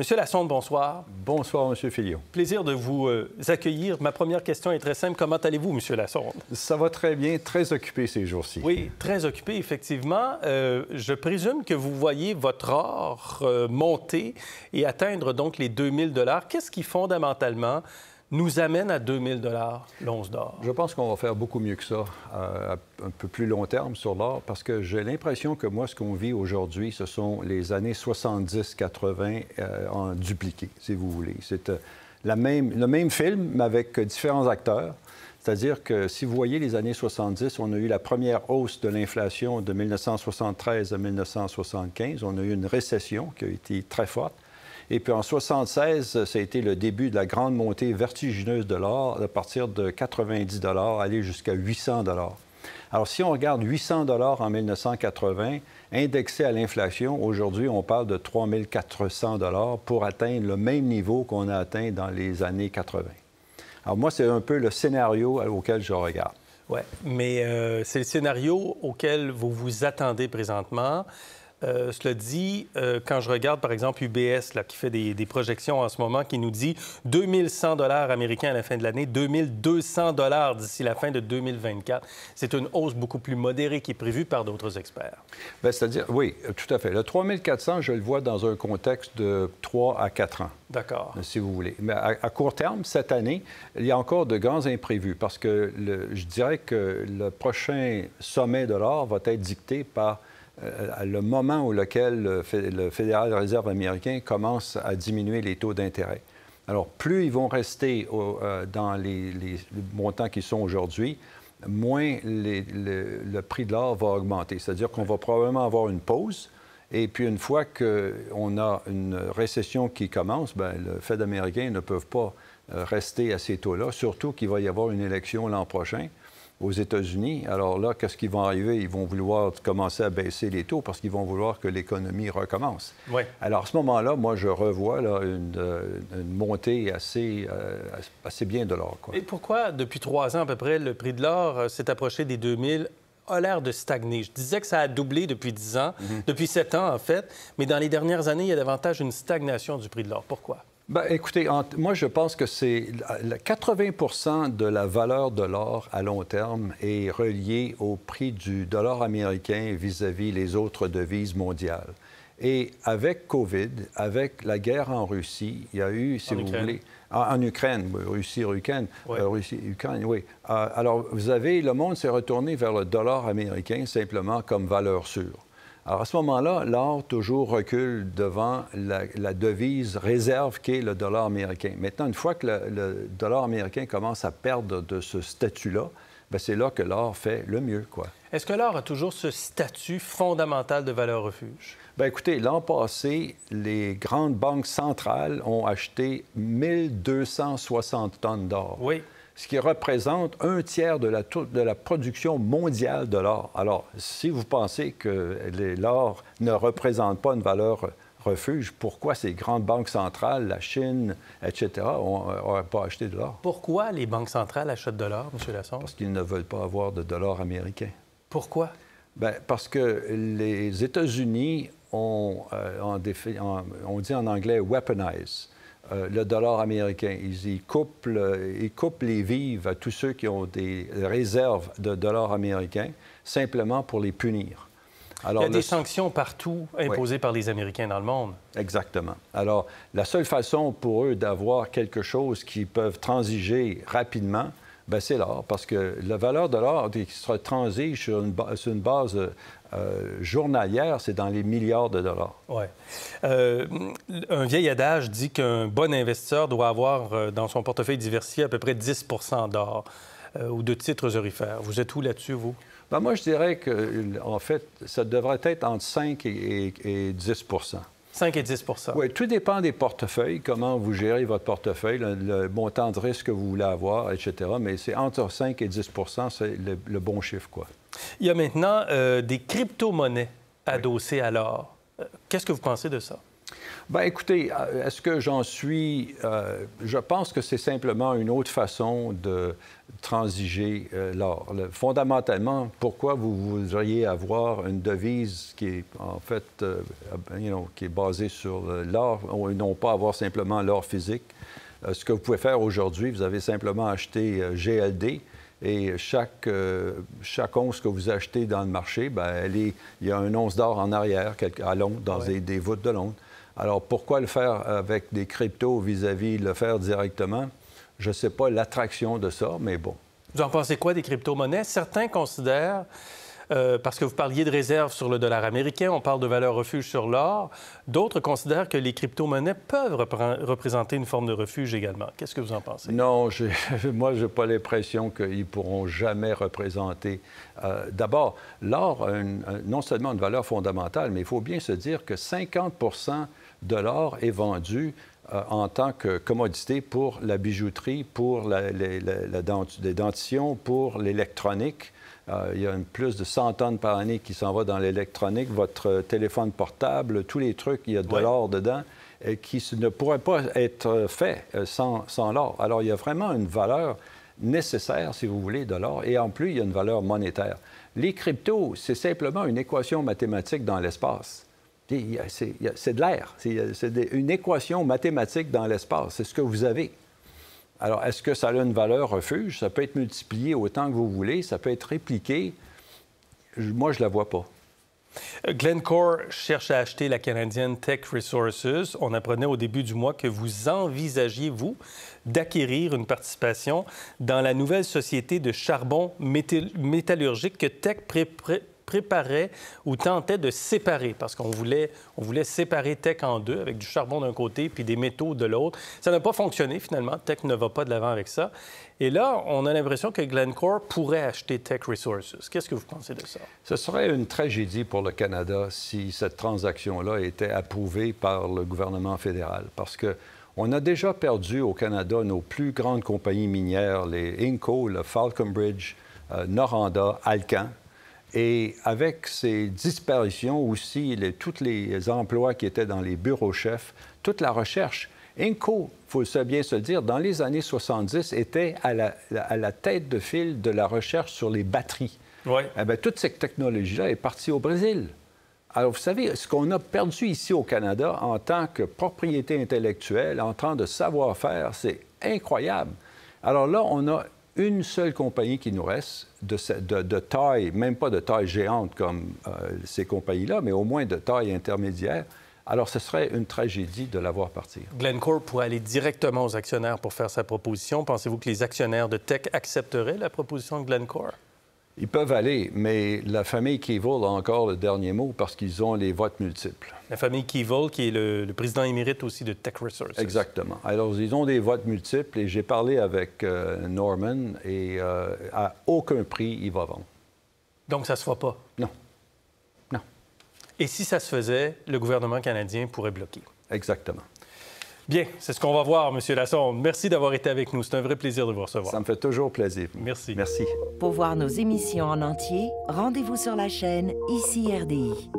Monsieur Lassonde, bonsoir. Bonsoir, Monsieur Filion. Plaisir de vous euh, accueillir. Ma première question est très simple. Comment allez-vous, Monsieur Lassonde? Ça va très bien, très occupé ces jours-ci. Oui, très occupé, effectivement. Euh, je présume que vous voyez votre or euh, monter et atteindre donc les 2000 dollars. Qu'est-ce qui, fondamentalement, nous amène à 2000 dollars l'once d'or? Je pense qu'on va faire beaucoup mieux que ça euh, un peu plus long terme sur l'or parce que j'ai l'impression que moi, ce qu'on vit aujourd'hui, ce sont les années 70-80 euh, en dupliqué, si vous voulez. C'est euh, même, le même film mais avec différents acteurs. C'est-à-dire que si vous voyez les années 70, on a eu la première hausse de l'inflation de 1973 à 1975. On a eu une récession qui a été très forte. Et puis en 76, ça a été le début de la grande montée vertigineuse de l'or, à partir de 90 aller jusqu'à 800 alors, si on regarde 800 dollars en 1980, indexé à l'inflation, aujourd'hui, on parle de 3400 dollars pour atteindre le même niveau qu'on a atteint dans les années 80. Alors, moi, c'est un peu le scénario auquel je regarde. Oui, mais euh, c'est le scénario auquel vous vous attendez présentement. Euh, cela dit, euh, quand je regarde par exemple UBS là, qui fait des, projections en ce moment, qui nous dit 2100 dollars américains à la fin de l'année, 2200 dollars d'ici la fin de 2024, c'est une hausse beaucoup plus modérée qui est prévue par d'autres experts. Ben, c'est-à-dire, oui, tout à fait. Le 3400, je le vois dans un contexte de 3 à 4 ans. D'accord. Si vous voulez. Mais à, court terme, cette année, il y a encore de grands imprévus parce que je dirais que le prochain sommet de l'or va être dicté par euh, le moment où lequel le Fédéral Réserve américain commence à diminuer les taux d'intérêt. Alors, plus ils vont rester euh, dans les, montants qui sont aujourd'hui, moins le, prix de l'or va augmenter. C'est-à-dire qu'on va probablement avoir une pause. Et puis, une fois qu'on a une récession qui commence, ben, le Fed américain ne peut pas euh, rester à ces taux-là, surtout qu'il va y avoir une élection l'an prochain aux États-Unis. Alors là, qu'est-ce qui va arriver? Ils vont vouloir commencer à baisser les taux parce qu'ils vont vouloir que l'économie recommence. Oui. Alors à ce moment-là, moi, je revois là, une, euh, montée assez, euh, assez bien de l'or. Et pourquoi, depuis trois ans à peu près, le prix de l'or euh, s'est approché des 2000 a l'air de stagner. Je disais que ça a doublé depuis 10 ans, mhm. depuis 7 ans en fait, mais dans les dernières années, il y a davantage une stagnation du prix de l'or. Pourquoi? Ben, écoutez, moi, je pense que c'est 80 de la valeur de l'or à long terme est reliée au prix du dollar américain vis-à-vis les autres devises mondiales. Et avec COVID, avec la guerre en Russie, il y a eu, si vous voulez, en, Ukraine, Russie, Ukraine, Russie, Ukraine, oui. Euh, euh, alors, vous avez, le monde s'est retourné vers le dollar américain simplement comme valeur sûre. Alors, à ce moment-là, l'or toujours recule devant la, devise réserve qu'est le dollar américain. Maintenant, une fois que le, dollar américain commence à perdre de ce statut-là, ben, c'est là que l'or fait le mieux, quoi. Est-ce que l'or a toujours ce statut fondamental de valeur refuge? Bien, écoutez, l'an passé, les grandes banques centrales ont acheté 1260 tonnes d'or. Oui ce qui représente un tiers de la, production mondiale de l'or. Alors, si vous pensez que l'or ne représente pas une valeur refuge, pourquoi ces grandes banques centrales, la Chine, etc., n'auraient euh, pas acheté de l'or? Pourquoi les banques centrales achètent de l'or, M. Lassonde? Parce qu'ils ne veulent pas avoir de dollar américain. Pourquoi? Bien, parce que les États-Unis ont, euh, dit en anglais, weaponize euh, le dollar américain. Ils, coupent, euh, les vives à tous ceux qui ont des réserves de dollars américains, simplement pour les punir. Il y a des sanctions partout imposées par les Américains dans le monde. Exactement. Alors, la seule façon pour eux d'avoir quelque chose qui peuvent transiger rapidement, ben, c'est l'or, parce que la valeur de l'or qui sera transige sur une, base euh, journalière, c'est dans les milliards de dollars. Oui. Euh, un vieil adage dit qu'un bon investisseur doit avoir euh, dans son portefeuille diversifié à peu près 10 d'or ou de titres orifères. Vous êtes où là-dessus, vous? Ben, moi, je dirais que, en fait, ça devrait être entre 5 et 10 5 et 10 Oui, tout dépend des portefeuilles, comment vous gérez votre portefeuille, le, montant de risque que vous voulez avoir, etc. Mais c'est entre 5 et 10 c'est le, bon chiffre, quoi. Il y a maintenant euh, des crypto-monnaies adossées à l'or. Euh, qu'est-ce que vous pensez de ça? Bien, écoutez, euh, est-ce que j'en suis... Euh, je pense que c'est simplement une autre façon de transiger euh, l'or. Fondamentalement, pourquoi vous voudriez avoir une devise qui est en fait qui est basée sur l'or et non pas avoir simplement l'or physique? ce que vous pouvez faire aujourd'hui, vous avez simplement acheté GLD. Et chaque, chaque, once que vous achetez dans le marché, bien, il y a un once d'or en arrière, à Londres, dans des, des, voûtes de Londres. Alors, pourquoi le faire avec des cryptos vis-à-vis le faire directement? Je ne sais pas l'attraction de ça, mais bon. Vous en pensez quoi des crypto-monnaies? Certains considèrent euh, parce que vous parliez de réserve sur le dollar américain, on parle de valeur refuge sur l'or. D'autres considèrent que les crypto-monnaies peuvent représenter une forme de refuge également. Qu'est-ce que vous en pensez? Non, moi, je n'ai pas l'impression qu'ils pourront jamais représenter. Euh, d'abord, l'or a non seulement une valeur fondamentale, mais il faut bien se dire que 50 de l'or est vendu euh, en tant que commodité pour la bijouterie, pour la, les, la, dentitions, pour l'électronique. Euh, il y a plus de 100 tonnes par année qui s'en va dans l'électronique. Votre euh, téléphone portable, tous les trucs, il y a de l'or dedans et qui ne pourrait pas être fait sans, sans l'or. Alors, il y a vraiment une valeur nécessaire, si vous voulez, de l'or. Et en plus, il y a une valeur monétaire. Les cryptos, c'est simplement une équation mathématique dans l'espace. C'est de l'air. C'est une équation mathématique dans l'espace. C'est ce que vous avez. Alors, est-ce que ça a une valeur refuge? Ça peut être multiplié autant que vous voulez, ça peut être répliqué. Moi, je ne la vois pas. Glencore cherche à acheter la canadienne Tech Resources. On apprenait au début du mois que vous envisagiez, vous, d'acquérir une participation dans la nouvelle société de charbon métallurgique que Tech pré préparait ou tentait de séparer, parce qu'on voulait, on voulait séparer Tech en deux, avec du charbon d'un côté puis des métaux de l'autre. Ça n'a pas fonctionné, finalement. Tech ne va pas de l'avant avec ça. Et là, on a l'impression que Glencore pourrait acheter Tech Resources. Qu'est-ce que vous pensez de ça? Ce serait une tragédie pour le Canada si cette transaction-là était approuvée par le gouvernement fédéral, parce que on a déjà perdu au Canada nos plus grandes compagnies minières, les Inco, le Falconbridge euh, Noranda, Alcan, et avec ces disparitions aussi, tous les emplois qui étaient dans les bureaux chefs, toute la recherche, INCO, faut bien se dire, dans les années 70, était à la, tête de file de la recherche sur les batteries. Ouais. Eh bien, toute cette technologie-là est partie au Brésil. Alors, vous savez, ce qu'on a perdu ici au Canada en tant que propriété intellectuelle, en tant de savoir-faire, c'est incroyable. Alors là, on a une seule compagnie qui nous reste de, taille, même pas de taille géante comme euh, ces compagnies-là, mais au moins de taille intermédiaire. Alors, ce serait une tragédie de la voir partir. Glencore pourrait aller directement aux actionnaires pour faire sa proposition. Pensez-vous que les actionnaires de Tech accepteraient la proposition de Glencore? Ils peuvent aller, mais la famille Keevil a encore le dernier mot parce qu'ils ont les votes multiples. La famille Keevil, qui est le, président émérite aussi de Tech Resources. Exactement. Alors, ils ont des votes multiples et j'ai parlé avec euh, Norman et euh, à aucun prix, il va vendre. Donc, ça ne se voit pas? Non. Non. Et si ça se faisait, le gouvernement canadien pourrait bloquer? Exactement. Bien, c'est ce qu'on va voir, M. Lassonde. Merci d'avoir été avec nous. C'est un vrai plaisir de vous recevoir. Ça me fait toujours plaisir. Merci. Merci. Pour voir nos émissions en entier, rendez-vous sur la chaîne ICI RDI.